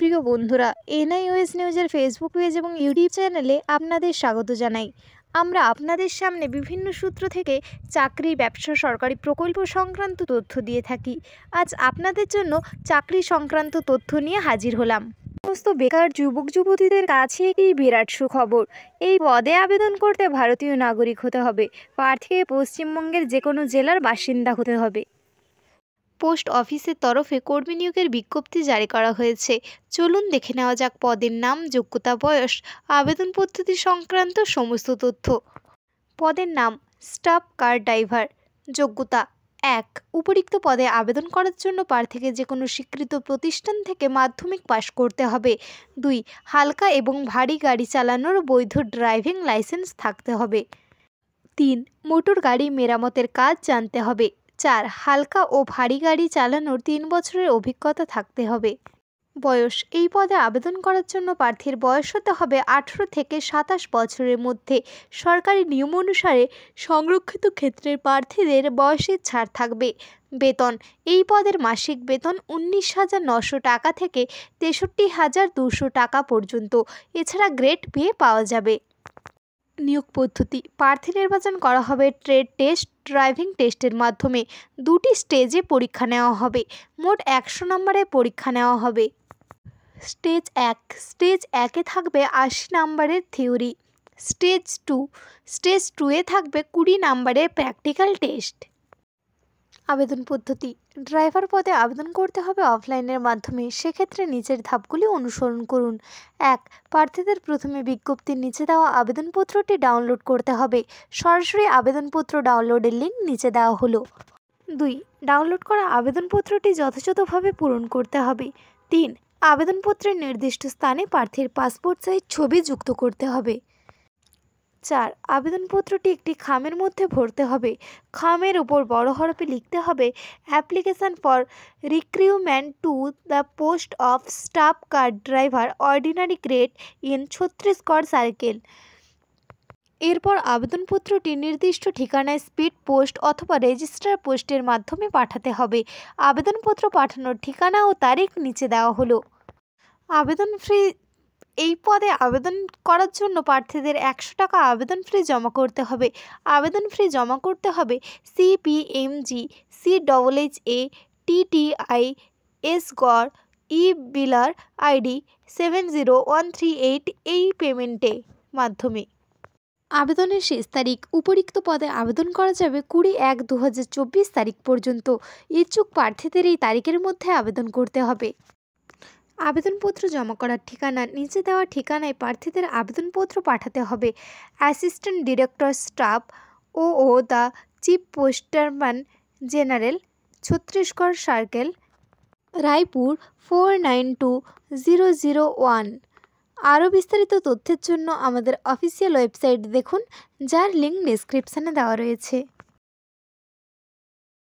প্রিয় বন্ধুরা এনআইওএস নিউজের ফেসবুক পেজ এবং ইউটিউব চ্যানেলে আপনাদের স্বাগত জানাই আমরা আপনাদের সামনে বিভিন্ন সূত্র থেকে চাকরি ব্যবসা সরকারি প্রকল্প সংক্রান্ত তথ্য দিয়ে থাকি আজ আপনাদের জন্য চাকরি সংক্রান্ত তথ্য নিয়ে হাজির হলাম সমস্ত বেকার যুবক যুবতীদের কাছে একটি বিরাট সুখবর এই পদে আবেদন করতে ভারতীয় নাগরিক হতে হবে প্রার্থীকে পশ্চিমবঙ্গের যে কোনো জেলার বাসিন্দা হতে হবে পোস্ট অফিসের তরফে কর্মী নিয়োগের বিজ্ঞপ্তি জারি করা হয়েছে চলুন দেখে নেওয়া যাক পদের নাম যোগ্যতা বয়স আবেদন পদ্ধতি সংক্রান্ত সমস্ত তথ্য পদের নাম স্টাফ কার ড্রাইভার যোগ্যতা এক উপরিক্ত পদে আবেদন করার জন্য প্রার্থীকে যে কোনো স্বীকৃত প্রতিষ্ঠান থেকে মাধ্যমিক পাশ করতে হবে দুই হালকা এবং ভারী গাড়ি চালানোর বৈধ ড্রাইভিং লাইসেন্স থাকতে হবে তিন মোটর গাড়ি মেরামতের কাজ জানতে হবে চার হালকা ও ভারী গাড়ি চালানোর তিন বছরের অভিজ্ঞতা থাকতে হবে বয়স এই পদে আবেদন করার জন্য প্রার্থীর বয়স হতে হবে আঠেরো থেকে সাতাশ বছরের মধ্যে সরকারি নিয়ম অনুসারে সংরক্ষিত ক্ষেত্রের প্রার্থীদের বয়সের ছাড় থাকবে বেতন এই পদের মাসিক বেতন উনিশ হাজার নশো টাকা থেকে তেষট্টি হাজার দুশো টাকা পর্যন্ত এছাড়া গ্রেড পেয়ে পাওয়া যাবে নিয়োগ পদ্ধতি প্রার্থী নির্বাচন করা হবে ট্রেড টেস্ট ড্রাইভিং টেস্টের মাধ্যমে দুটি স্টেজে পরীক্ষা নেওয়া হবে মোট একশো নম্বরে পরীক্ষা নেওয়া হবে স্টেজ এক স্টেজ একে থাকবে আশি নম্বরের থিওরি স্টেজ টু স্টেজ টুয়ে থাকবে কুড়ি নম্বরের প্র্যাকটিক্যাল টেস্ট আবেদন পদ্ধতি ড্রাইভার পদে আবেদন করতে হবে অফলাইনের মাধ্যমে সেক্ষেত্রে নিচের ধাপগুলি অনুসরণ করুন এক প্রার্থীদের প্রথমে বিজ্ঞপ্তির নিচে দেওয়া আবেদনপত্রটি ডাউনলোড করতে হবে সরাসরি আবেদনপত্র ডাউনলোডের লিঙ্ক নিচে দেওয়া হলো দুই ডাউনলোড করা আবেদনপত্রটি যথাযথভাবে পূরণ করতে হবে তিন আবেদনপত্রের নির্দিষ্ট স্থানে প্রার্থীর পাসপোর্ট সাইজ ছবি যুক্ত করতে হবে চার আবেদনপত্রটি একটি খামের মধ্যে ভরতে হবে খামের উপর বড় হরফে লিখতে হবে application for recruitment to the post of staff car driver ordinary grade in Chhattisgarh circle এরপর আবেদনপত্রটি নির্দিষ্ট ঠিকানায় স্পিড পোস্ট অথবা রেজিস্টার পোস্টের মাধ্যমে পাঠাতে হবে আবেদনপত্র পাঠানোর ঠিকানা ও তারিখ নিচে দেওয়া হলো আবেদন ফ্রি এই পদে আবেদন করার জন্য প্রার্থীদের একশো টাকা আবেদন ফ্রি জমা করতে হবে আবেদন ফ্রি জমা করতে হবে CPMG C double H A TTI S গড় E biller ID seven zero one three eight এই পেমেন্টে মাধ্যমে আবেদনের শেষ তারিখ উপরিক্ত পদে আবেদন করা যাবে কুড়ি এক দু তারিখ পর্যন্ত ইচ্ছুক প্রার্থীদের এই তারিখের মধ্যে আবেদন করতে হবে আবেদনপত্র জমা করার ঠিকানা নিচে দেওয়া ঠিকানায় প্রার্থীদের আবেদনপত্র পাঠাতে হবে assistant director staff O O the chief পোস্টারম্যান general Chhattisgarh circle Raipur four nine two zero zero one আরও বিস্তারিত তথ্যের জন্য আমাদের অফিসিয়াল ওয়েবসাইট দেখুন যার লিঙ্ক ডিসক্রিপশানে দেওয়া রয়েছে